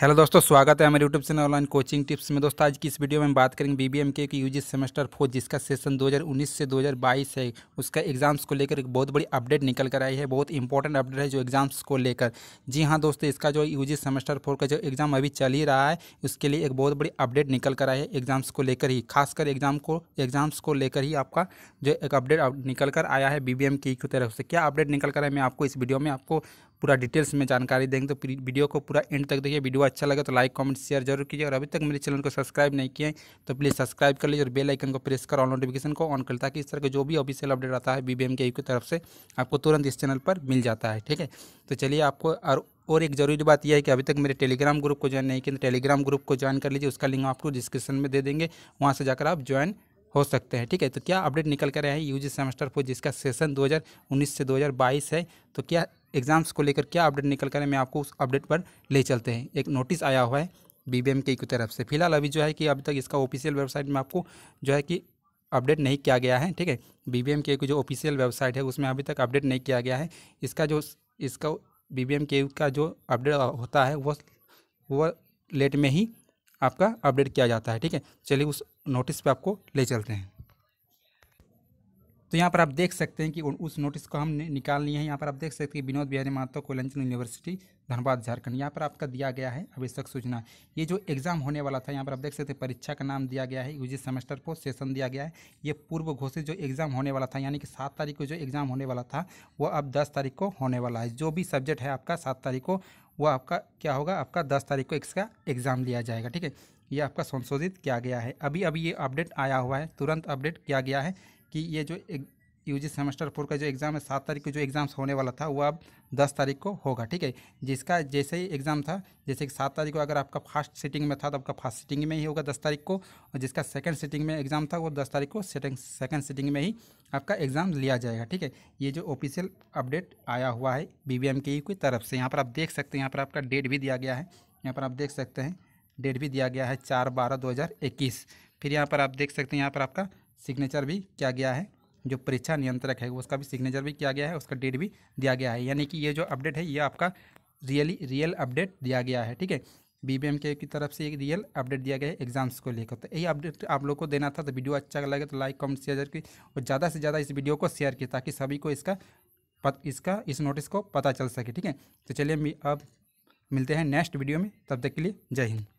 hello दोस्तों स्वागत है हमारे YouTube channel online coaching tips में दोस्तों आज की इस वीडियो में बात करेंगे बीबीएम के यूजी सेमेस्टर फोर जिसका सेशन 2019 से 2022 है उसका एग्जाम्स को लेकर एक बहुत बड़ी अपडेट निकल कर आई है बहुत इंपॉर्टेंट अपडेट है जो एग्जाम्स को लेकर जी हाँ दोस्तों इसका जो यू सेमेस्टर फोर का जो एग्जाम अभी चल ही रहा है उसके लिए एक बहुत बड़ी अपडेट निकल कर आई है एग्जाम्स को लेकर ही खासकर एग्जाम को एग्जाम्स को लेकर ही आपका जो एक अपडेट निकल कर आया है बी की तरफ से क्या अपडेट निकल कर आया मैं आपको इस वीडियो में आपको पूरा डिटेल्स में जानकारी देंगे तो वीडियो को पूरा एंड तक देखिए वीडियो अच्छा लगे तो लाइक कमेंट शेयर जरूर कीजिए और अभी तक मेरे चैनल को सब्सक्राइब नहीं किए तो प्लीज़ सब्सक्राइब कर लीजिए और बेल आइकन को प्रेस कर ऑल नोटिफिकेशन को ऑन कर ताकि इस तरह के जो भी ऑफिशियल अपडेट आता है बी के की तरफ से आपको तुरंत इस चैनल पर मिल जाता है ठीक है तो चलिए आपको और और एक ज़रूरी बात यह है कि अभी तक मेरे टेलीग्राम ग्रुप को ज्वाइन नहीं किया टेलीग्राम ग्रुप को ज्वाइन कर लीजिए उसका लिंक आपको डिस्क्रिप्शन में दे देंगे वहाँ से जाकर आप ज्वाइन हो सकते हैं ठीक है तो क्या अपडेट निकल कर रहे हैं यूजी सेमेस्टर फोर जिसका सेशन 2019 से 2022 है तो क्या एग्ज़ाम्स को लेकर क्या अपडेट निकल कर मैं आपको उस अपडेट पर ले चलते हैं एक नोटिस आया हुआ है बी की तरफ से फिलहाल अभी जो है कि अभी तक इसका ऑफिशियल वेबसाइट में आपको जो है कि अपडेट नहीं किया गया है ठीक है बी के की जो ऑफिशियल वेबसाइट है उसमें अभी तक अपडेट नहीं किया गया है इसका जो इसका बी के का जो अपडेट होता है वो वो लेट में ही आपका अपडेट किया जाता है ठीक है चलिए उस नोटिस पर आपको ले चलते हैं तो यहाँ पर आप देख सकते हैं कि उस नोटिस को हमने निकाल लिया है यहाँ पर आप देख सकते हैं कि विनोद बिहारी को लंचन यूनिवर्सिटी धनबाद झारखंड यहाँ पर आपका दिया गया है आवश्यक सूचना ये जो एग्ज़ाम होने वाला था यहाँ पर आप देख सकते हैं परीक्षा का नाम दिया गया है यूजी सेमेस्टर को सेशन दिया गया है ये पूर्व घोषित जो एग्ज़ाम होने वाला था यानी कि सात तारीख को जो एग्ज़ाम होने वाला था वो अब दस तारीख को होने वाला है जो भी सब्जेक्ट है आपका सात तारीख को वो आपका क्या होगा आपका दस तारीख को इसका एग्ज़ाम लिया जाएगा ठीक है ये आपका संशोधित किया गया है अभी अभी ये अपडेट आया हुआ है तुरंत अपडेट किया गया है कि ये जो यू जी सेमेस्टर फोर का जो एग्ज़ाम है सात तारीख को जो एग्ज़ाम्स होने वाला था वो अब दस तारीख को होगा ठीक है जिसका जैसे ही एग्ज़ाम था जैसे कि सात तारीख को अगर आपका फर्स्ट सीटिंग में था तो आपका फर्स्ट सीटिंग में ही होगा दस तारीख को और जिसका सेकंड सीटिंग में एग्ज़ाम था वो दस तारीख को सेटिंग सेकेंड सीटिंग में ही आपका एग्ज़ाम लिया जाएगा ठीक है ये जो ऑफिशियल अपडेट आया हुआ है बी की तरफ से यहाँ पर आप देख सकते हैं यहाँ पर आपका डेट भी दिया गया है यहाँ पर आप देख सकते हैं डेट भी दिया गया है चार बारह दो फिर यहाँ पर आप देख सकते हैं यहाँ पर आपका सिग्नेचर भी किया गया है जो परीक्षा नियंत्रक है उसका भी सिग्नेचर भी किया गया है उसका डेट भी दिया गया है यानी कि ये जो अपडेट है ये आपका रियली रियल अपडेट दिया गया है ठीक है बी के की तरफ से एक रियल अपडेट दिया गया है एग्जाम्स को लेकर तो यही अपडेट आप लोग को देना था तो वीडियो अच्छा लगे तो लाइक कमेंट शेयर की और ज़्यादा से ज़्यादा इस वीडियो को शेयर किया ताकि सभी को इसका पत, इसका इस नोटिस को पता चल सके ठीक है तो चलिए अब मिलते हैं नेक्स्ट वीडियो में तब तक के लिए जय हिंद